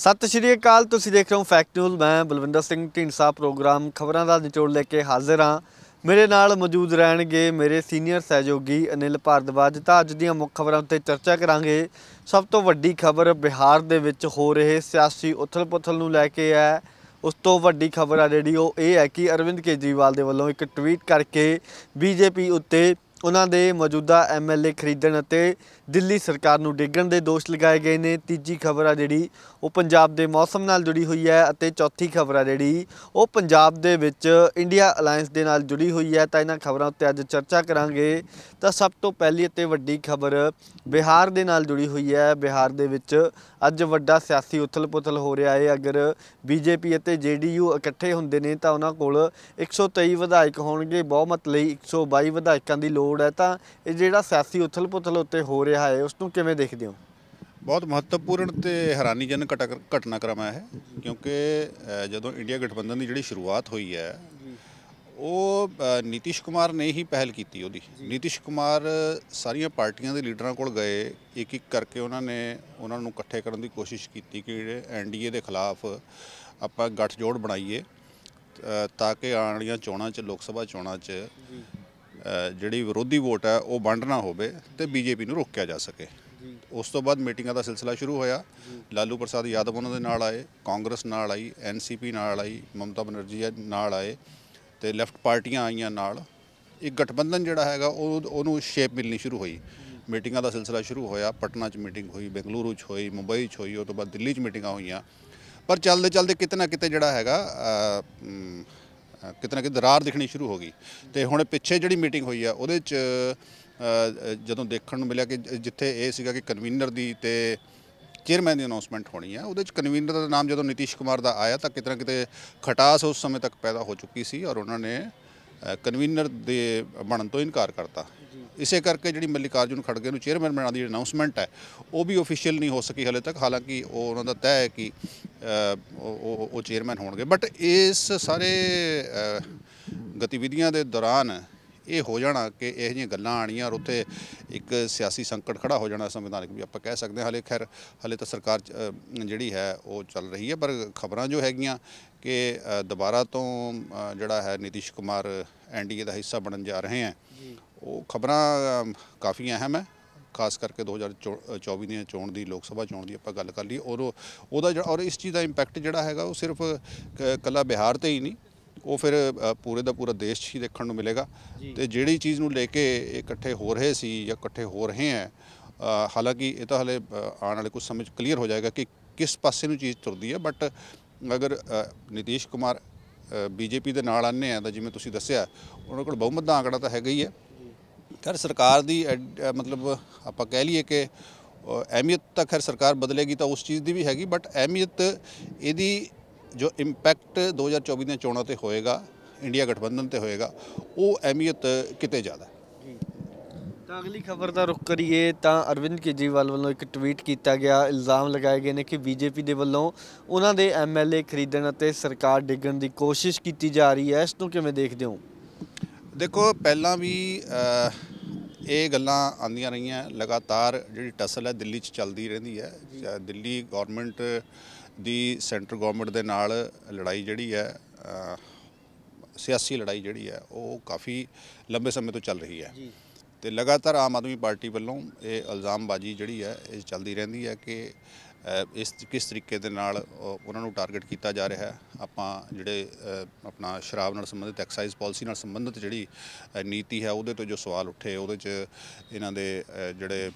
ਸਤਿ ਸ਼੍ਰੀ ਅਕਾਲ ਤੁਸੀਂ ਦੇਖ ਰਹੇ ਹੋ ਫੈਕਟ ਮੈਂ ਬਲਵਿੰਦਰ ਸਿੰਘ ਢੀਂਡਸਾ ਪ੍ਰੋਗਰਾਮ ਖਬਰਾਂ ਦਾ ਨਿਚੋੜ ਲੈ ਕੇ ਹਾਜ਼ਰ ਹਾਂ ਮੇਰੇ ਨਾਲ ਮੌਜੂਦ ਰਹਿਣਗੇ ਮੇਰੇ ਸੀਨੀਅਰ ਸਹਿਯੋਗੀ ਅਨਿਲ ਭਾਰਦਵਾਜ ਤਾਂ ਅੱਜ ਦੀਆਂ ਮੁੱਖ ਖਬਰਾਂ ਉੱਤੇ ਚਰਚਾ ਕਰਾਂਗੇ ਸਭ ਤੋਂ ਵੱਡੀ ਖਬਰ ਬਿਹਾਰ ਦੇ ਵਿੱਚ ਹੋ ਰਹੇ ਸਿਆਸੀ ਉਥਲ-ਪੁਥਲ ਨੂੰ ਲੈ ਕੇ ਹੈ ਉਸ ਤੋਂ ਵੱਡੀ ਖਬਰ ਆ ਜਿਹੜੀ ਉਹ ਇਹ ਹੈ ਕਿ ਅਰਵਿੰਦ ਕੇਜਰੀਵਾਲ ਦੇ ਵੱਲੋਂ ਇੱਕ ਟਵੀਟ ਕਰਕੇ ਬੀਜੇਪੀ ਉੱਤੇ ਉਹਨਾਂ ਦੇ ਮੌਜੂਦਾ ਐਮਐਲਏ ਖਰੀਦਣ ਅਤੇ ਦਿੱਲੀ ਸਰਕਾਰ ਨੂੰ ਡੇਗਣ ਦੇ ਦੋਸ਼ ਲਗਾਏ ਗਏ ਨੇ ਤੀਜੀ ਖਬਰ ਆ ਜਿਹੜੀ ਉਹ ਪੰਜਾਬ ਦੇ ਮੌਸਮ ਨਾਲ ਜੁੜੀ ਹੋਈ ਹੈ ਅਤੇ ਚੌਥੀ ਖਬਰ ਆ ਜਿਹੜੀ ਉਹ ਪੰਜਾਬ ਦੇ ਵਿੱਚ ਇੰਡੀਆ ਅਲਾਈਅੰਸ ਦੇ ਨਾਲ ਜੁੜੀ ਹੋਈ ਹੈ ਤਾਂ ਇਹਨਾਂ ਖਬਰਾਂ ਉੱਤੇ ਅੱਜ ਚਰਚਾ ਕਰਾਂਗੇ ਤਾਂ ਸਭ ਤੋਂ ਪਹਿਲੀ ਅਤੇ ਵੱਡੀ ਖਬਰ ਬਿਹਾਰ ਦੇ ਨਾਲ ਜੁੜੀ ਹੋਈ ਹੈ ਬਿਹਾਰ ਦੇ ਵਿੱਚ ਅੱਜ ਵੱਡਾ ਸਿਆਸੀ ਉਥਲ-ਪੁਥਲ ਹੋ ਰਿਹਾ ਹੈ ਅਗਰ ਬੀਜੇਪੀ ਅਤੇ ਜੇਡੀਯੂ ਇਕੱਠੇ ਹੁੰਦੇ ਨੇ ਤਾਂ ਉਹਨਾਂ ਕੋਲ 123 ਵਿਧਾਇਕ ਹੋਣਗੇ ਬਹੁਮਤ ਲਈ 122 ਵਿਧਾਇਕਾਂ ਦੀ ਲੋੜ ਲੋੜ ਹੈ ਤਾਂ ਇਹ ਜਿਹੜਾ ਸਿਆਸੀ ਉਥਲ-ਪੁਥਲ ਉੱਤੇ ਹੋ ਰਿਹਾ ਹੈ ਉਸ ਨੂੰ ਕਿਵੇਂ ਦੇਖਦੇ ਹੋ ਬਹੁਤ ਮਹੱਤਵਪੂਰਨ ਤੇ ਹੈਰਾਨੀਜਨਕ ਘਟਨਾਕ੍ਰਮ ਹੈ ਕਿਉਂਕਿ ਜਦੋਂ ਇੰਡੀਆ ਗਠਬੰਧਨ ਦੀ ਜਿਹੜੀ ਸ਼ੁਰੂਆਤ ਹੋਈ ਹੈ ਉਹ ਨੀਤੀਸ਼ ਕੁਮਾਰ ਨੇ ਹੀ ਪਹਿਲ ਕੀਤੀ ਉਹਦੀ ਨੀਤੀਸ਼ ਕੁਮਾਰ ਸਾਰੀਆਂ ਪਾਰਟੀਆਂ ਦੇ ਲੀਡਰਾਂ ਕੋਲ ਗਏ ਇੱਕ ਇੱਕ ਕਰਕੇ ਉਹਨਾਂ ਨੇ ਉਹਨਾਂ ਨੂੰ ਇਕੱਠੇ ਕਰਨ ਦੀ ਕੋਸ਼ਿਸ਼ ਕੀਤੀ ਕਿ ਜਿਹੜੇ ਐਨਡੀਏ ਦੇ ਖਿਲਾਫ ਆਪਾਂ ਗੱਠਜੋੜ ਬਣਾਈਏ ਤਾਂ ਕਿ ਆਉਣ ਵਾਲੀਆਂ ਚੋਣਾਂ 'ਚ ਲੋਕ ਸਭਾ ਚੋਣਾਂ 'ਚ ਜਿਹੜੀ ਵਿਰੋਧੀ ਵੋਟ ਹੈ ਉਹ ਵੰਡ ਨਾ ਹੋਵੇ ਤੇ ਬੀਜੇਪੀ ਨੂੰ ਰੋਕਿਆ ਜਾ ਸਕੇ ਉਸ ਤੋਂ ਬਾਅਦ ਮੀਟਿੰਗਾਂ ਦਾ ਸਿਲਸਿਲਾ ਸ਼ੁਰੂ ਹੋਇਆ ਲਾਲੂ ਪ੍ਰਸਾਦ ਯਾਦਵ ਉਹਨਾਂ ਦੇ ਨਾਲ ਆਏ ਕਾਂਗਰਸ ਨਾਲ ਆਈ ਐਨਸੀਪੀ ਨਾਲ ਆਈ ਮਮਤਾ ਬਨਰਜੀ ਨਾਲ ਆਏ ਤੇ ਲੈਫਟ ਪਾਰਟੀਆਂ ਆਈਆਂ ਨਾਲ ਇੱਕ ਗਠਬੰਧਨ ਜਿਹੜਾ ਹੈਗਾ ਉਹ ਉਹਨੂੰ ਸ਼ੇਪ ਮਿਲਣੀ ਸ਼ੁਰੂ ਹੋਈ ਮੀਟਿੰਗਾਂ ਦਾ ਸਿਲਸਿਲਾ ਸ਼ੁਰੂ ਹੋਇਆ ਪਟਨਾ 'ਚ ਮੀਟਿੰਗ ਹੋਈ ਬੈਂਗਲੁਰੂ 'ਚ ਹੋਈ ਮੁੰਬਈ 'ਚ ਹੋਈ ਉਸ ਤੋਂ ਬਾਅਦ ਦਿੱਲੀ 'ਚ ਮੀਟਿੰਗਾਂ ਹੋਈਆਂ ਪਰ ਚੱਲਦੇ ਚੱਲਦੇ ਕਿਤੇ ਨਾ ਕਿਤੇ ਜਿਹੜਾ ਹੈਗਾ ਕਿਤਨਾ ਕਿ ਦਰਾਰ ਦਿਖਣੀ ਸ਼ੁਰੂ ਹੋ ਗਈ ਤੇ ਹੁਣ ਪਿੱਛੇ ਜਿਹੜੀ ਮੀਟਿੰਗ ਹੋਈ ਆ ਉਹਦੇ 'ਚ ਜਦੋਂ ਦੇਖਣ ਨੂੰ ਮਿਲਿਆ ਕਿ ਜਿੱਥੇ ਇਹ ਸੀਗਾ ਕਿ ਕਨਵੀਨਰ ਦੀ ਤੇ ਚੇਅਰਮੈਨ ਦੀ ਅਨਾਉਂਸਮੈਂਟ ਹੋਣੀ ਆ ਉਹਦੇ ਚ ਕਨਵੀਨਰ ਦਾ ਨਾਮ ਜਦੋਂ ਨਿਤੀਸ਼ ਕੁਮਾਰ ਦਾ ਆਇਆ ਤਾਂ ਕਿਤਨਾ ਕਿਤੇ ਖਟਾਸ ਉਸ ਸਮੇਂ ਤੱਕ ਪੈਦਾ ਹੋ ਚੁੱਕੀ ਸੀ ਔਰ ਉਹਨਾਂ ਨੇ ਕਨਵੀਨਰ ਦੇ ਬਣਨ ਤੋਂ ਇਨਕਾਰ ਕਰਤਾ ਇਸੇ ਕਰਕੇ ਜਿਹੜੀ ਮੱਲਿਕਾਰਜੁਨ ਖੜਗੇ ਨੂੰ ਚੇਅਰਮੈਨ ਬਣਾਉਣ ਦੀ ਅਨਾਉਂਸਮੈਂਟ ਹੈ ਉਹ ਵੀ ਅਫੀਸ਼ੀਅਲ ਨਹੀਂ ਹੋ ਸਕੀ ਹਲੇ ਤੱਕ ਹਾਲਾਂਕਿ ਉਹ ਉਹਨਾਂ ਦਾ ਤੈਅ ਹੈ ਕਿ ਉਹ ਉਹ ਚੇਅਰਮੈਨ ਹੋਣਗੇ ਬਟ ਇਸ ਸਾਰੇ ਗਤੀਵਿਧੀਆਂ ਦੇ ਦੌਰਾਨ ਇਹ ਹੋ ਜਾਣਾ ਕਿ ਇਹ ਜਿਹੀਆਂ ਗੱਲਾਂ ਆਣੀਆਂ ਔਰ ਉੱਥੇ ਇੱਕ ਸਿਆਸੀ ਸੰਕਟ ਖੜਾ ਹੋ ਜਾਣਾ ਸੰਵਿਧਾਨਕ ਵੀ ਆਪਾਂ ਕਹਿ ਸਕਦੇ ਹਾਂ ਹਲੇ ਖੈਰ ਹਲੇ ਤਾਂ ਸਰਕਾਰ ਜਿਹੜੀ ਹੈ ਉਹ ਚੱਲ ਰਹੀ ਹੈ ਪਰ ਖਬਰਾਂ ਜੋ ਹੈਗੀਆਂ ਕਿ ਦੁਬਾਰਾ ਤੋਂ ਜਿਹੜਾ ਹੈ ਨਿਤਿਸ਼ ਕੁਮਾਰ ਐਨਡੀਏ ਦਾ ਹਿੱਸਾ ਬਣਨ ਜਾ ਰਹੇ ਆ ਉਹ ਖਬਰਾਂ ਕਾਫੀ ਅਹਿਮ ਹੈ ਖਾਸ ਕਰਕੇ 2024 ਦੀਆਂ ਚੋਣ ਦੀ ਲੋਕ ਸਭਾ ਚੋਣ ਦੀ ਆਪਾਂ ਗੱਲ ਕਰ ਲਈ ਔਰ ਉਹਦਾ ਜਿਹੜਾ ਔਰ ਇਸ ਚੀਜ਼ ਦਾ ਇੰਪੈਕਟ ਜਿਹੜਾ ਹੈਗਾ ਉਹ ਸਿਰਫ ਕੱਲਾ ਬਿਹਾਰ ਤੇ ਹੀ ਨਹੀਂ ਉਹ ਫਿਰ ਪੂਰੇ ਦਾ ਪੂਰਾ ਦੇਸ਼ ਹੀ ਦੇਖਣ ਨੂੰ ਮਿਲੇਗਾ ਤੇ ਜਿਹੜੀ ਚੀਜ਼ ਨੂੰ ਲੈ ਕੇ ਇਕੱਠੇ ਹੋ ਰਹੇ ਸੀ ਜਾਂ ਇਕੱਠੇ ਹੋ ਰਹੇ ਆ ਹਾਲਾਂਕਿ ਇਹ ਤਾਂ ਹਲੇ ਆਉਣ ਵਾਲੇ ਕੁਝ ਸਮਝ ਕਲੀਅਰ ਹੋ ਜਾਏਗਾ ਕਿ ਕਿਸ ਪਾਸੇ ਨੂੰ ਚੀਜ਼ ਤੁਰਦੀ ਹੈ ਬਟ ਅਗਰ ਨਿਤੀਸ਼ ਕੁਮਾਰ ਬੀਜੇਪੀ ਦੇ ਨਾਲ ਆਨੇ ਆ ਤਾਂ ਜਿਵੇਂ ਤੁਸੀਂ ਦੱਸਿਆ ਉਹਨਾਂ ਕੋਲ ਬਹੁਮਤ ਦਾ ਆਂਕੜਾ ਤਾਂ ਹੈਗਾ ਹੀ ਹੈ ਖੈਰ ਸਰਕਾਰ ਦੀ ਮਤਲਬ ਆਪਾਂ ਕਹਿ ਲਈਏ ਕਿ ਅਹਿਮੀਅਤ ਤਾਂ ਖੈਰ ਸਰਕਾਰ ਬਦਲੇਗੀ ਤਾਂ ਉਸ ਚੀਜ਼ ਦੀ ਵੀ ਹੈਗੀ ਬਟ ਅਹਿਮੀਅਤ ਇਹਦੀ ਜੋ ਇੰਪੈਕਟ 2024 ਦੇ ਚੋਣਾਂ ਤੇ ਹੋਏਗਾ ਇੰਡੀਆ ਗਠਬੰਧਨ ਤੇ ਹੋਏਗਾ ਉਹ ਅਹਿਮੀਅਤ ਕਿਤੇ ਜ਼ਿਆਦਾ ਤਾਂ ਅਗਲੀ ਖਬਰ ਦਾ ਰੁਖ ਕਰੀਏ ਤਾਂ ਅਰਵਿੰਦ ਕੇਜੀਵਾਲ ਵੱਲੋਂ ਇੱਕ ਟਵੀਟ ਕੀਤਾ ਗਿਆ ਇਲਜ਼ਾਮ ਲਗਾਏ ਗਏ ਨੇ ਕਿ ਬੀਜੇਪੀ ਦੇ ਵੱਲੋਂ ਉਹਨਾਂ ਦੇ ਐਮਐਲਏ ਖਰੀਦਣ ਅਤੇ ਸਰਕਾਰ ਡਿੱਗਣ ਦੀ ਕੋਸ਼ਿਸ਼ ਕੀਤੀ ਜਾ ਰਹੀ ਹੈ ਇਸ ਨੂੰ ਕਿਵੇਂ ਦੇਖਦੇ ਹੋ ਦੇਖੋ ਪਹਿਲਾਂ ਵੀ ਇਹ ਗੱਲਾਂ ਆਂਦੀਆਂ ਰਹੀਆਂ ਲਗਾਤਾਰ ਜਿਹੜੀ ਟਸਲ ਹੈ ਦਿੱਲੀ 'ਚ ਚੱਲਦੀ ਰਹਿੰਦੀ ਹੈ ਦਿੱਲੀ ਗਵਰਨਮੈਂਟ ਦੀ ਸੈਂਟਰ ਗਵਰਨਮੈਂਟ ਦੇ ਨਾਲ ਲੜਾਈ ਜਿਹੜੀ ਹੈ ਸਿਆਸੀ ਲੜਾਈ ਜਿਹੜੀ ਹੈ ਉਹ ਕਾਫੀ ਲੰਬੇ ਸਮੇਂ ਤੋਂ ਚੱਲ ਰਹੀ ਹੈ ਤੇ ਲਗਾਤਾਰ ਆਮ ਆਦਮੀ ਪਾਰਟੀ ਵੱਲੋਂ ਇਹ ਇਲਜ਼ਾਮਬਾਜ਼ੀ ਜਿਹੜੀ ਹੈ ਇਹ ਚੱਲਦੀ ਰਹਿੰਦੀ ਹੈ ਕਿ ਇਸ ਕਿਸ ਤਰੀਕੇ ਦੇ ਨਾਲ ਉਹਨਾਂ ਨੂੰ ਟਾਰਗੇਟ ਕੀਤਾ ਜਾ ਰਿਹਾ ਹੈ ਆਪਾਂ ਜਿਹੜੇ ਆਪਣਾ ਸ਼ਰਾਬ ਨਾਲ ਸੰਬੰਧਿਤ ਐਕਸਾਈਜ਼ ਪਾਲਿਸੀ ਨਾਲ ਸੰਬੰਧਿਤ ਜਿਹੜੀ ਨੀਤੀ ਹੈ ਉਹਦੇ ਤੋਂ ਜੋ ਸਵਾਲ ਉੱਠੇ ਉਹਦੇ 'ਚ ਇਹਨਾਂ ਦੇ ਜਿਹੜੇ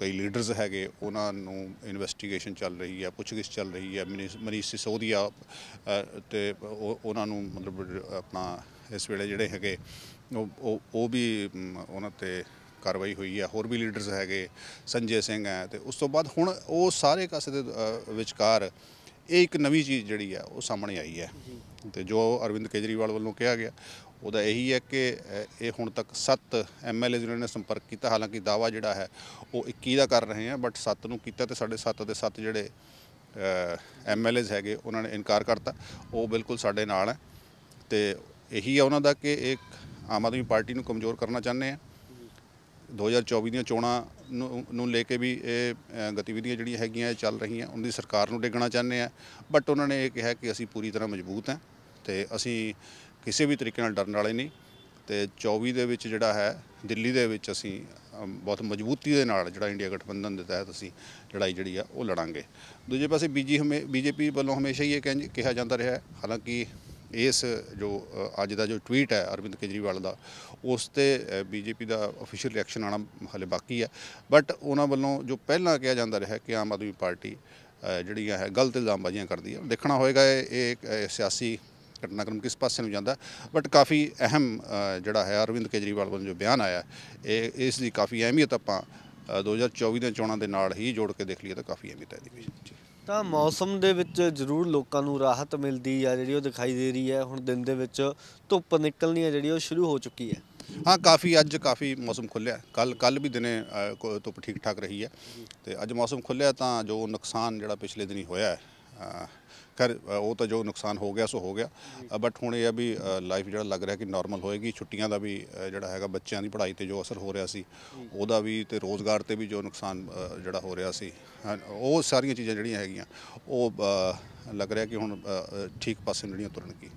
ਕਈ ਲੀਡਰਸ ਹੈਗੇ ਉਹਨਾਂ ਨੂੰ ਇਨਵੈਸਟੀਗੇਸ਼ਨ ਚੱਲ ਰਹੀ ਹੈ ਪੁੱਛਗਿੱਛ ਚੱਲ ਰਹੀ ਹੈ ਮਨੀਸ਼ ਸਿਸੋਦੀਆ ਤੇ ਉਹਨਾਂ ਨੂੰ ਮਤਲਬ ਆਪਣਾ ਇਸ ਵੇਲੇ ਜਿਹੜੇ ਹੈਗੇ ਉਹ ਉਹ ਵੀ ਉਹਨਾਂ ਤੇ ਕਾਰਵਾਈ ਹੋਈ ਹੈ ਹੋਰ ਵੀ ਲੀਡਰਸ ਹੈਗੇ ਸੰਜੇ ਸਿੰਘ ਹੈ ਤੇ ਉਸ ਤੋਂ ਬਾਅਦ ਹੁਣ ਉਹ ਸਾਰੇ ਕਾਸੇ ਦੇ ਵਿਚਕਾਰ ਇਹ ਇੱਕ ਨਵੀਂ ਚੀਜ਼ ਜਿਹੜੀ ਹੈ ਉਹ ਸਾਹਮਣੇ ਆਈ ਹੈ ਤੇ ਜੋ ਅਰਵਿੰਦ ਕੇਜਰੀਵਾਲ ਵੱਲੋਂ ਕਿਹਾ ਗਿਆ ਉਹਦਾ ਇਹੀ ਹੈ ਕਿ ਇਹ ਹੁਣ ਤੱਕ 7 ਐਮਐਲਏ ਜਿਹਨਾਂ ਨੇ ਸੰਪਰਕ ਕੀਤਾ ਹਾਲਾਂਕਿ ਦਾਵਾ ਜਿਹੜਾ ਹੈ ਉਹ 21 ਦਾ ਕਰ ਰਹੇ ਆ ਬਟ 7 ਨੂੰ ਕੀਤਾ ਤੇ ਸਾਡੇ 7 ਦੇ 7 ਜਿਹੜੇ ਐਮਐਲਏਸ ਹੈਗੇ ਉਹਨਾਂ ਨੇ ਇਨਕਾਰ ਕਰਤਾ ਉਹ ਬਿਲਕੁਲ ਸਾਡੇ ਨਾਲ ਹੈ ਤੇ ਇਹੀ ਹੈ ਉਹਨਾਂ ਦਾ ਕਿ ਇੱਕ ਆਮ ਆਦਮੀ ਪਾਰਟੀ ਨੂੰ ਕਮਜ਼ੋਰ ਕਰਨਾ ਚਾਹੁੰਦੇ ਆ 2024 ਦੀਆਂ ਚੋਣਾਂ ਨੂੰ ਲੈ ਕੇ ਵੀ ਇਹ ਗਤੀਵਿਧੀਆਂ ਜਿਹੜੀਆਂ ਹੈਗੀਆਂ ਚੱਲ ਰਹੀਆਂ ਉਹਨਾਂ ਦੀ ਸਰਕਾਰ ਨੂੰ ਡੇਗਣਾ ਚਾਹੁੰਦੇ ਆ ਬਟ ਉਹਨਾਂ ਨੇ ਇਹ ਕਿਹਾ ਕਿ ਅਸੀਂ ਪੂਰੀ ਤਰ੍ਹਾਂ ਮਜ਼ਬੂਤ ਹਾਂ ਤੇ ਅਸੀਂ ਕਿਸੇ ਵੀ ਤਰੀਕੇ ਨਾਲ ਡਰਨ ਵਾਲੇ ਨਹੀਂ ਤੇ 24 ਦੇ ਵਿੱਚ ਜਿਹੜਾ ਹੈ ਦਿੱਲੀ ਦੇ ਵਿੱਚ ਅਸੀਂ ਬਹੁਤ ਮਜ਼ਬੂਤੀ ਦੇ ਨਾਲ ਜਿਹੜਾ ਇੰਡੀਆ ਗਠਬੰਧਨ ਦੇ ਤਹਿਤ ਅਸੀਂ ਲੜਾਈ ਜਿਹੜੀ ਆ ਉਹ ਲੜਾਂਗੇ ਦੂਜੇ ਪਾਸੇ ਬੀਜੀ ਹਮੇ ਬੀਜੇਪੀ ਵੱਲੋਂ ਹਮੇਸ਼ਾ ਹੀ ਇਹ ਕਿਹਾ ਜਾਂਦਾ ਰਿਹਾ ਹਾਲਾਂਕਿ ਇਸ ਜੋ ਅੱਜ ਦਾ ਜੋ ਟਵੀਟ ਹੈ ਅਰਵਿੰਦ ਕੇਜਰੀਵਾਲ ਦਾ ਉਸ ਤੇ ਬੀਜੇਪੀ ਦਾ ਅਫੀਸ਼ੀਅਲ ਰਿਐਕਸ਼ਨ ਆਣਾ ਹਲੇ ਬਾਕੀ ਹੈ ਬਟ ਉਹਨਾਂ ਵੱਲੋਂ ਜੋ ਪਹਿਲਾਂ ਕਿਹਾ ਜਾਂਦਾ ਰਿਹਾ ਕਿ ਆਮ ਆਦਮੀ ਪਾਰਟੀ ਜਿਹੜੀਆਂ ਹੈ ਗਲਤ ਇਲਜ਼ਾਮਬਾਜ਼ੀਆਂ ਕਰਦੀ ਹੈ ਦੇਖਣਾ ਹੋਏਗਾ ਇਹ ਸਿਆਸੀ ਘਟਨਾਕ੍ਰਮ ਕਿਸ ਪਾਸੇ ਨੂੰ ਜਾਂਦਾ ਬਟ ਕਾਫੀ ਅਹਿਮ ਜਿਹੜਾ ਹੈ ਅਰਵਿੰਦ ਕੇਜਰੀਵਾਲ ਵੱਲੋਂ ਜੋ ਬਿਆਨ ਆਇਆ ਇਹ ਇਸ ਦੀ ਕਾਫੀ ਅਹਿਮੀਅਤ ਆਪਾਂ 2024 ਦੇ ਚੋਣਾਂ ਦੇ ਨਾਲ ਹੀ ਜੋੜ ਕੇ ਦੇਖ ਲਈਏ ਤਾਂ ਕਾਫੀ ਅਹਿਮੀਅਤ ਹੈ ਜੀ ਤਾਂ ਮੌਸਮ ਦੇ ਵਿੱਚ ਜ਼ਰੂਰ ਲੋਕਾਂ ਨੂੰ ਰਾਹਤ ਮਿਲਦੀ ਆ ਜਿਹੜੀ ਉਹ ਦਿਖਾਈ ਦੇ ਰਹੀ ਹੈ ਹੁਣ ਦਿਨ ਦੇ ਵਿੱਚ ਧੁੱਪ ਨਿਕਲਣੀ ਆ ਜਿਹੜੀ ਉਹ ਸ਼ੁਰੂ ਹੋ ਚੁੱਕੀ ਹੈ ਹਾਂ ਕਾਫੀ ਅੱਜ ਕਾਫੀ ਮੌਸਮ ਖੁੱਲਿਆ ਕੱਲ ਕੱਲ ਵੀ ਦਿਨੇ ਧੁੱਪ ਠੀਕ ਠਾਕ ਰਹੀ ਹੈ ਤੇ ਅੱਜ ਮੌਸਮ ਖੁੱਲਿਆ ਤਾਂ ਜੋ ਨੁਕਸਾਨ ਜਿਹੜਾ ਪਿਛਲੇ ਦਿਨੀ ਹੋਇਆ ਹੈ ਖੈਰ ਉਹ ਤਾਂ ਜੋ ਨੁਕਸਾਨ ਹੋ ਗਿਆ ਸੋ ਹੋ ਗਿਆ ਬਟ ਹੁਣ ਇਹ ਆ ਵੀ ਲਾਈਫ ਜਿਹੜਾ ਲੱਗ ਰਿਹਾ ਕਿ ਨਾਰਮਲ ਹੋਏਗੀ ਛੁੱਟੀਆਂ ਦਾ ਵੀ ਜਿਹੜਾ ਹੈਗਾ ਬੱਚਿਆਂ ਦੀ ਪੜ੍ਹਾਈ ਤੇ ਜੋ ਅਸਰ ਹੋ ਰਿਹਾ ਸੀ ਉਹਦਾ ਵੀ ਤੇ ਰੋਜ਼ਗਾਰ ਤੇ ਵੀ ਜੋ ਨੁਕਸਾਨ ਜਿਹੜਾ ਹੋ ਰਿਹਾ ਸੀ ਉਹ ਸਾਰੀਆਂ ਚੀਜ਼ਾਂ ਜਿਹੜੀਆਂ ਹੈਗੀਆਂ ਉਹ ਲੱਗ ਰਿਹਾ ਕਿ ਹੁਣ ਠੀਕ ਪਾਸੇ ਜਿਹੜੀਆਂ ਤੁਰਨਗੀ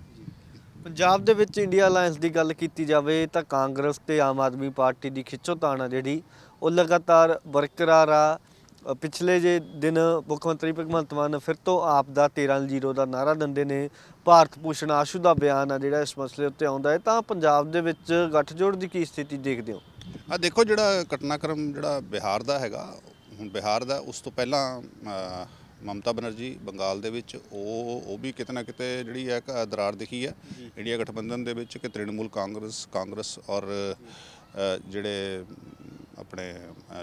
ਪੰਜਾਬ ਦੇ ਵਿੱਚ ਇੰਡੀਆ ਅਲਾਈਅੰਸ ਦੀ ਗੱਲ ਕੀਤੀ ਜਾਵੇ ਤਾਂ ਕਾਂਗਰਸ ਤੇ ਆਮ ਆਦਮੀ ਪਾਰਟੀ ਦੀ ਖਿੱਚੋ ਤਾਣਾ ਜਿਹੜੀ ਉਹ ਲਗਾਤਾਰ ਬਰਕਰਾਰ ਆ ਪਿਛਲੇ ਜੇ ਦਿਨ ਮੁੱਖ ਮੰਤਰੀ ਭਗਵੰਤ ਮਾਨ ਫਿਰ ਤੋਂ ਆਪ ਦਾ 13-0 ਦਾ ਨਾਰਾ ਦਿੰਦੇ ਨੇ ਭਾਰਤ ਪੂਸ਼ਣ ਆਸ਼ੂ ਦਾ ਬਿਆਨ ਆ ਜਿਹੜਾ ਇਸ ਮਸਲੇ ਉੱਤੇ ਆਉਂਦਾ ਹੈ ਤਾਂ ਪੰਜਾਬ ਦੇ ਵਿੱਚ ਗੱਠਜੋੜ ਦੀ ਕੀ ਸਥਿਤੀ ਦੇਖਦੇ ਹੋ ਆ ਦੇਖੋ ਜਿਹੜਾ ਘਟਨਾਕ੍ਰਮ ਜਿਹੜਾ ਬਿਹਾਰ ਦਾ ਹੈਗਾ ਹੁਣ ਬਿਹਾਰ ਦਾ ਉਸ ਤੋਂ ਪਹਿਲਾਂ ਮਮਤਾ ਬਨਰਜੀ ਬੰਗਾਲ ਦੇ ਵਿੱਚ ਉਹ ਉਹ ਵੀ ਕਿਤੇ ਨਾ ਕਿਤੇ ਜਿਹੜੀ ਹੈ ਦਰਾਰ ਦਿਖੀ ਹੈ ਇੰਡੀਆ ਗਠਬੰਧਨ ਦੇ ਵਿੱਚ ਕਿ ਤ੍ਰਿਣਮੂਲ ਕਾਂਗਰਸ ਕਾਂਗਰਸ ਔਰ ਜਿਹੜੇ ਆਪਣੇ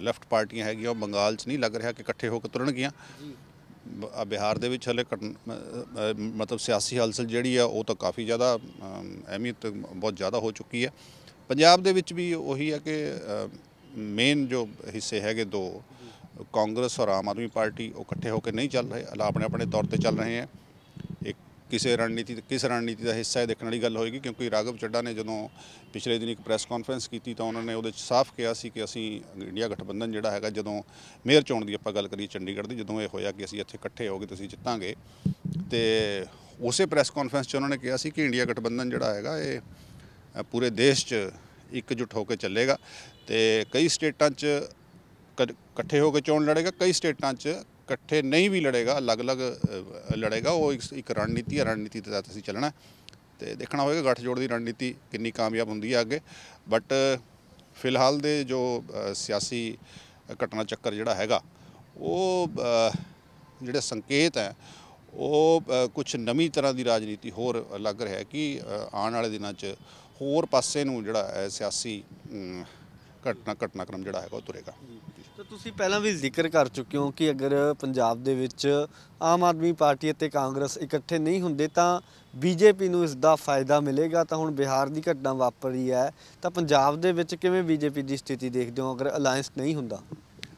ਲੈਫਟ ਪਾਰਟੀਆਂ ਹੈਗੀਆਂ ਉਹ ਬੰਗਾਲ 'ਚ ਨਹੀਂ ਲੱਗ ਰਿਹਾ ਕਿ ਇਕੱਠੇ ਹੋ ਕੇ ਤੁਰਨਗੀਆਂ ਬਿਹਾਰ ਦੇ ਵਿੱਚ ਹਲੇ ਮਤਲਬ ਸਿਆਸੀ ਹਲਚਲ ਜਿਹੜੀ ਆ ਉਹ ਤਾਂ ਕਾਫੀ ਜ਼ਿਆਦਾ ਅਹਿਮੀਅਤ ਬਹੁਤ ਜ਼ਿਆਦਾ ਹੋ ਚੁੱਕੀ ਹੈ ਪੰਜਾਬ ਦੇ ਵਿੱਚ ਵੀ ਉਹੀ ਹੈ ਕਿ ਮੇਨ ਜੋ ਹਿੱਸੇ ਹੈਗੇ ਦੋ ਕਾਂਗਰਸ ਔਰ ਆਮ ਆਦਮੀ ਪਾਰਟੀ ਉਹ ਇਕੱਠੇ ਹੋ ਕੇ ਨਹੀਂ ਚੱਲ ਰਹੇ ਆਪਣੇ ਆਪਣੇ ਤੌਰ ਤੇ ਚੱਲ ਰਹੇ ਆ ਕਿਸੇ ਰਣਨੀਤੀ ਕਿਸ ਰਣਨੀਤੀ ਦਾ ਹਿੱਸਾ ਹੈ ਦੇਖਣ ਵਾਲੀ ਗੱਲ ਹੋਏਗੀ ਕਿਉਂਕਿ ਰਾਘਵ ਚੱਡਾ ਨੇ ਜਦੋਂ ਪਿਛਲੇ ਦਿਨ ਇੱਕ ਪ੍ਰੈਸ ਕਾਨਫਰੰਸ ਕੀਤੀ ਤਾਂ ਉਹਨਾਂ ਨੇ ਉਹਦੇ ਵਿੱਚ ਸਾਫ਼ ਕਿਹਾ ਸੀ ਕਿ ਅਸੀਂ ਇੰਡੀਆ ਗਠਬੰਧਨ ਜਿਹੜਾ ਹੈਗਾ ਜਦੋਂ ਮੇਅਰ ਚੋਣ ਦੀ ਆਪਾਂ ਗੱਲ ਕਰੀਏ ਚੰਡੀਗੜ੍ਹ ਦੀ ਜਦੋਂ ਇਹ ਹੋਇਆ ਕਿ ਅਸੀਂ ਇੱਥੇ ਇਕੱਠੇ ਹੋ ਕੇ ਤੁਸੀਂ ਜਿੱਤਾਂਗੇ ਤੇ ਉਸੇ ਪ੍ਰੈਸ ਕਾਨਫਰੰਸ 'ਚ ਉਹਨਾਂ ਨੇ ਕਿਹਾ ਸੀ ਕਿ ਇੰਡੀਆ ਗਠਬੰਧਨ ਜਿਹੜਾ ਹੈਗਾ ਇਹ ਪੂਰੇ ਦੇਸ਼ 'ਚ ਇਕਜੁੱਟ ਹੋ ਕੇ ਚੱਲੇਗਾ ਤੇ ਕਈ ਸਟੇਟਾਂ 'ਚ ਇਕੱਠੇ ਹੋ ਕੇ ਚੋਣ ਲੜੇਗਾ ਕਈ ਸਟੇਟਾਂ 'ਚ ਇਕੱਠੇ ਨਹੀਂ ਵੀ ਲੜੇਗਾ ਅਲੱਗ-ਅਲੱਗ ਲੜੇਗਾ ਉਹ ਇੱਕ ਰਣਨੀਤੀ ਹੈ ਰਣਨੀਤੀ ਦੇ ਤਹਿਤ ਅਸੀਂ ਚੱਲਣਾ ਤੇ ਦੇਖਣਾ ਹੋਵੇਗਾ ਗੱਠਜੋੜ ਦੀ ਰਣਨੀਤੀ ਕਿੰਨੀ ਕਾਮਯਾਬ ਹੁੰਦੀ ਹੈ ਅੱਗੇ ਬਟ ਫਿਲਹਾਲ ਦੇ ਜੋ ਸਿਆਸੀ ਘਟਨਾ ਚੱਕਰ ਜਿਹੜਾ ਹੈਗਾ ਉਹ ਜਿਹੜੇ ਸੰਕੇਤ ਹੈ ਉਹ ਕੁਝ ਨਵੀਂ ਤਰ੍ਹਾਂ ਦੀ ਰਾਜਨੀਤੀ ਹੋਰ ਲੱਗ ਰਿਹਾ ਹੈ ਕਿ ਆਉਣ ਵਾਲੇ ਦਿਨਾਂ 'ਚ ਹੋਰ ਪਾਸੇ ਨੂੰ ਜਿਹੜਾ ਸਿਆਸੀ ਘਟਨਾ ਘਟਨਾਕ੍ਰਮ ਜਿਹੜਾ ਹੈਗਾ ਉਹ ਤੁਰੇਗਾ ਤਾਂ ਤੁਸੀਂ ਪਹਿਲਾਂ ਵੀ ਜ਼ਿਕਰ ਕਰ ਚੁੱਕੇ ਹੋ ਕਿ ਅਗਰ ਪੰਜਾਬ ਦੇ ਵਿੱਚ ਆਮ ਆਦਮੀ ਪਾਰਟੀ ਅਤੇ ਕਾਂਗਰਸ ਇਕੱਠੇ ਨਹੀਂ ਹੁੰਦੇ ਤਾਂ ਬੀਜੇਪੀ ਨੂੰ ਇਸ ਦਾ ਫਾਇਦਾ ਮਿਲੇਗਾ ਤਾਂ ਹੁਣ ਬਿਹਾਰ ਦੀ ਘਟਨਾ ਵਾਪਰੀ ਹੈ ਤਾਂ ਪੰਜਾਬ ਦੇ ਵਿੱਚ ਕਿਵੇਂ ਬੀਜੇਪੀ ਦੀ ਸਥਿਤੀ ਦੇਖਦੇ ਹੋ ਅਗਰ ਅਲਾਈਅੰਸ ਨਹੀਂ ਹੁੰਦਾ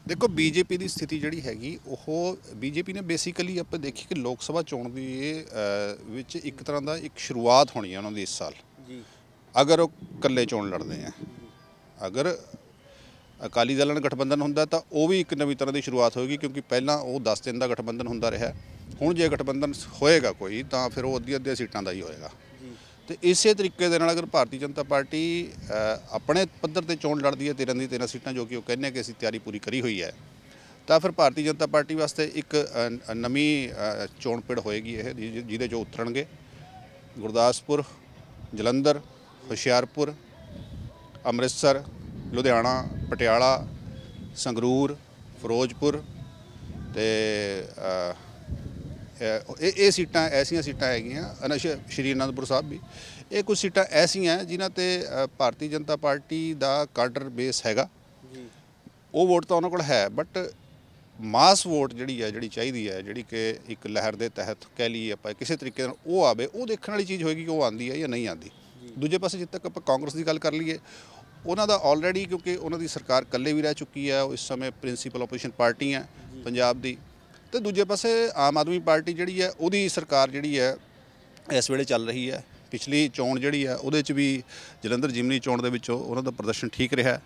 ਦੇਖੋ ਬੀਜੇਪੀ ਦੀ ਸਥਿਤੀ ਜਿਹੜੀ ਹੈਗੀ ਉਹ ਬੀਜੇਪੀ ਨੇ ਬੇਸਿਕਲੀ ਆਪਾਂ ਦੇਖੀ ਕਿ ਲੋਕ ਸਭਾ ਚੋਣ ਦੀ ਵਿੱਚ ਇੱਕ ਤਰ੍ਹਾਂ ਦਾ ਇੱਕ ਸ਼ੁਰੂਆਤ ਹੋਣੀ ਹੈ ਉਹਨਾਂ ਦੀ ਇਸ ਸਾਲ ਜੀ ਅਗਰ ਉਹ ਇਕੱਲੇ ਚੋਣ ਲੜਦੇ ਆ ਅਗਰ ਅਕਾਲੀ ਦਲ ਨਾਲ ਗਠਬੰਧਨ ਹੁੰਦਾ ਤਾਂ ਉਹ ਵੀ ਇੱਕ ਨਵੀਂ ਤਰ੍ਹਾਂ ਦੀ ਸ਼ੁਰੂਆਤ ਹੋਏਗੀ ਕਿਉਂਕਿ ਪਹਿਲਾਂ ਉਹ 10 ਦਿਨ ਦਾ ਗਠਬੰਧਨ ਹੁੰਦਾ ਰਿਹਾ ਹੁਣ ਜੇ ਗਠਬੰਧਨ ਹੋਏਗਾ ਕੋਈ ਤਾਂ ਫਿਰ ਉਹ ਅੱਧੀ ਅੱਧੀ ਸੀਟਾਂ ਦਾ ਹੀ ਹੋਏਗਾ ਤੇ ਇਸੇ ਤਰੀਕੇ ਦੇ ਨਾਲ ਅਗਰ ਭਾਰਤੀ ਜਨਤਾ ਪਾਰਟੀ ਆਪਣੇ ਪੱਧਰ ਤੇ ਚੋਣ ਲੜਦੀ ਹੈ 13 ਦੀ 13 ਸੀਟਾਂ ਜੋ ਕਿ ਉਹ ਕਹਿੰਨੇ ਕਿ ਅਸੀਂ ਤਿਆਰੀ ਪੂਰੀ ਕਰੀ ਹੋਈ ਹੈ ਤਾਂ ਫਿਰ ਭਾਰਤੀ ਜਨਤਾ ਪਾਰਟੀ ਵਾਸਤੇ ਇੱਕ ਨਵੀਂ ਚੋਣ ਪਿੜ ਹੋਏਗੀ ਇਹ ਜਿਹਦੇ ਜੋ ਉਤਰਣਗੇ ਗੁਰਦਾਸਪੁਰ ਜਲੰਧਰ ਹੁਸ਼ਿਆਰਪੁਰ ਅੰਮ੍ਰਿਤਸਰ ਲੁਧਿਆਣਾ ਪਟਿਆਲਾ ਸੰਗਰੂਰ ਫਿਰੋਜ਼ਪੁਰ ਤੇ ਇਹ ਇਹ ਸੀਟਾਂ ਐਸੀਆਂ ਸੀਟਾਂ ਹੈਗੀਆਂ ਅਨਸ਼ ਸ਼੍ਰੀ ਅਨੰਦਪੁਰ ਸਾਹਿਬ ਵੀ ਇਹ ਕੁਝ ਸੀਟਾਂ ਐਸੀਆਂ ਜਿਨ੍ਹਾਂ ਤੇ ਭਾਰਤੀ ਜਨਤਾ ਪਾਰਟੀ ਦਾ ਕਾਡਰ ਬੇਸ ਹੈਗਾ ਜੀ ਉਹ ਵੋਟ ਤਾਂ ਉਹਨਾਂ ਕੋਲ ਹੈ ਬਟ ਮਾਸ ਵੋਟ ਜਿਹੜੀ ਹੈ ਜਿਹੜੀ ਚਾਹੀਦੀ ਹੈ ਜਿਹੜੀ ਕਿ ਇੱਕ ਲਹਿਰ ਦੇ ਤਹਿਤ ਕਹਿ ਲਈ ਆਪਾਂ ਕਿਸੇ ਤਰੀਕੇ ਨਾਲ ਉਹ ਆਵੇ ਉਹ ਦੇਖਣ ਵਾਲੀ ਚੀਜ਼ ਹੋਏਗੀ ਕਿ ਉਹ ਆਂਦੀ ਹੈ ਜਾਂ ਨਹੀਂ ਆਂਦੀ ਦੂਜੇ ਪਾਸੇ ਜਿੱਦ ਤੱਕ ਆਪਾਂ ਕਾਂਗਰਸ ਦੀ ਗੱਲ ਕਰ ਲਈਏ ਉਹਨਾਂ ਦਾ ਆਲਰੇਡੀ ਕਿਉਂਕਿ ਉਹਨਾਂ ਦੀ ਸਰਕਾਰ ਇਕੱਲੇ ਵੀ ਰਹਿ ਚੁੱਕੀ ਹੈ ਇਸ ਸਮੇਂ ਪ੍ਰਿੰਸੀਪਲ ਆਪੋਜੀਸ਼ਨ ਪਾਰਟੀ ਹੈ ਪੰਜਾਬ ਦੀ ਤੇ ਦੂਜੇ ਪਾਸੇ ਆਮ ਆਦਮੀ ਪਾਰਟੀ ਜਿਹੜੀ ਹੈ ਉਹਦੀ ਸਰਕਾਰ ਜਿਹੜੀ ਹੈ ਇਸ ਵੇਲੇ ਚੱਲ ਰਹੀ ਹੈ ਪਿਛਲੀ ਚੋਣ ਜਿਹੜੀ ਹੈ ਉਹਦੇ 'ਚ ਵੀ ਜਲੰਧਰ ਜਿਮਨੀ ਚੋਣ ਦੇ ਵਿੱਚੋਂ ਉਹਨਾਂ ਦਾ ਪ੍ਰਦਰਸ਼ਨ ਠੀਕ ਰਿਹਾ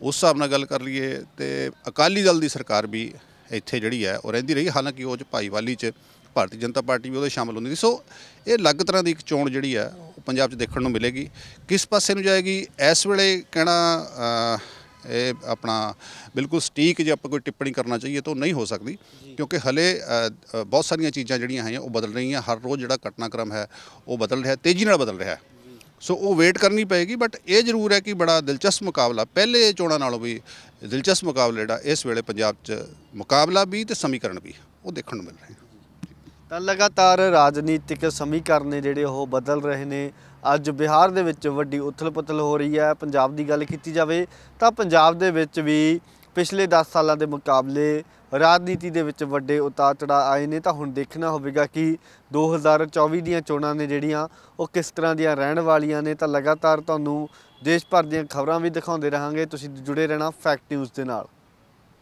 ਉਸ ਹਿਸਾਬ ਨਾਲ ਗੱਲ ਕਰ ਲਈਏ ਤੇ ਅਕਾਲੀ ਦਲ ਦੀ ਸਰਕਾਰ ਵੀ ਇੱਥੇ ਜਿਹੜੀ ਹੈ ਉਹ ਰਹਿੰਦੀ ਰਹੀ ਹਾਲਾਂਕਿ ਉਹ ਚ ਭਾਈਵਾਲੀ 'ਚ ਭਾਰਤੀ ਜਨਤਾ ਪਾਰਟੀ ਵੀ ਉਹਦੇ ਸ਼ਾਮਲ ਹੁੰਦੀ ਸੀ ਸੋ ਇਹ ਅਲੱਗ ਤਰ੍ਹਾਂ ਦੀ ਇੱਕ ਚੋਣ ਜਿਹੜੀ ਹੈ ਪੰਜਾਬ 'ਚ ਦੇਖਣ ਨੂੰ ਮਿਲੇਗੀ ਕਿਸ ਪਾਸੇ ਨੂੰ ਜਾਏਗੀ ਇਸ ਵੇਲੇ ਕਹਿਣਾ ਇਹ ਆਪਣਾ ਬਿਲਕੁਲ ਸਟੀਕ ਜੇ ਆਪਾਂ ਕੋਈ ਟਿੱਪਣੀ ਕਰਨਾ ਚਾਹੀਏ ਤਾਂ ਨਹੀਂ ਹੋ ਸਕਦੀ ਕਿਉਂਕਿ ਹਲੇ ਬਹੁਤ ਸਾਰੀਆਂ ਚੀਜ਼ਾਂ ਜਿਹੜੀਆਂ ਹੈ ਉਹ ਬਦਲ ਰਹੀਆਂ ਹਰ ਰੋਜ਼ ਜਿਹੜਾ ਘਟਨਾਕ੍ਰਮ ਹੈ ਉਹ ਬਦਲ ਰਿਹਾ ਤੇਜ਼ੀ ਨਾਲ ਬਦਲ ਰਿਹਾ ਸੋ ਉਹ ਵੇਟ ਕਰਨੀ ਪਏਗੀ ਬਟ ਇਹ ਜ਼ਰੂਰ ਹੈ ਕਿ ਬੜਾ ਦਿਲਚਸਪ ਮੁਕਾਬਲਾ ਪਹਿਲੇ ਚੋਣਾਂ ਨਾਲੋਂ ਵੀ ਦਿਲਚਸਪ ਮੁਕਾਬਲਾ ਜਿਹੜਾ ਇਸ ਵੇਲੇ ਪੰਜਾਬ 'ਚ ਮੁਕਾਬਲਾ ਵੀ ਤੇ ਸਮੀਕਰਨ ਵੀ ਉਹ ਦੇਖਣ ਨੂੰ ਮਿਲ ਰਹੇ ਤਾਂ ਲਗਾਤਾਰ ਰਾਜਨੀਤਿਕ ਸਮੀਕਰਨ ਜਿਹੜੇ ਉਹ ਬਦਲ ਰਹੇ ਨੇ ਅੱਜ ਬਿਹਾਰ ਦੇ ਵਿੱਚ ਵੱਡੀ ਉਥਲ-ਪੁਥਲ ਹੋ ਰਹੀ ਹੈ ਪੰਜਾਬ ਦੀ ਗੱਲ ਕੀਤੀ ਜਾਵੇ ਤਾਂ ਪੰਜਾਬ ਦੇ ਵਿੱਚ ਵੀ ਪਿਛਲੇ 10 ਸਾਲਾਂ ਦੇ ਮੁਕਾਬਲੇ ਰਾਜਨੀਤੀ ਦੇ ਵਿੱਚ ਵੱਡੇ ਉਤਾਰ ਚੜਾਅ ਆਏ ਨੇ ਤਾਂ ਹੁਣ ਦੇਖਣਾ ਹੋਵੇਗਾ ਕਿ 2024 ਦੀਆਂ ਚੋਣਾਂ ਨੇ ਜਿਹੜੀਆਂ ਉਹ ਕਿਸ ਤਰ੍ਹਾਂ ਦੀਆਂ ਰਹਿਣ ਵਾਲੀਆਂ ਨੇ ਤਾਂ ਲਗਾਤਾਰ ਤੁਹਾਨੂੰ ਦੇਸ਼ ਭਰ ਦੀਆਂ ਖਬਰਾਂ ਵੀ ਦਿਖਾਉਂਦੇ ਰਹਾਂਗੇ ਤੁਸੀਂ ਜੁੜੇ ਰਹਿਣਾ ਫੈਕਟ ਨਿਊਜ਼ ਦੇ ਨਾਲ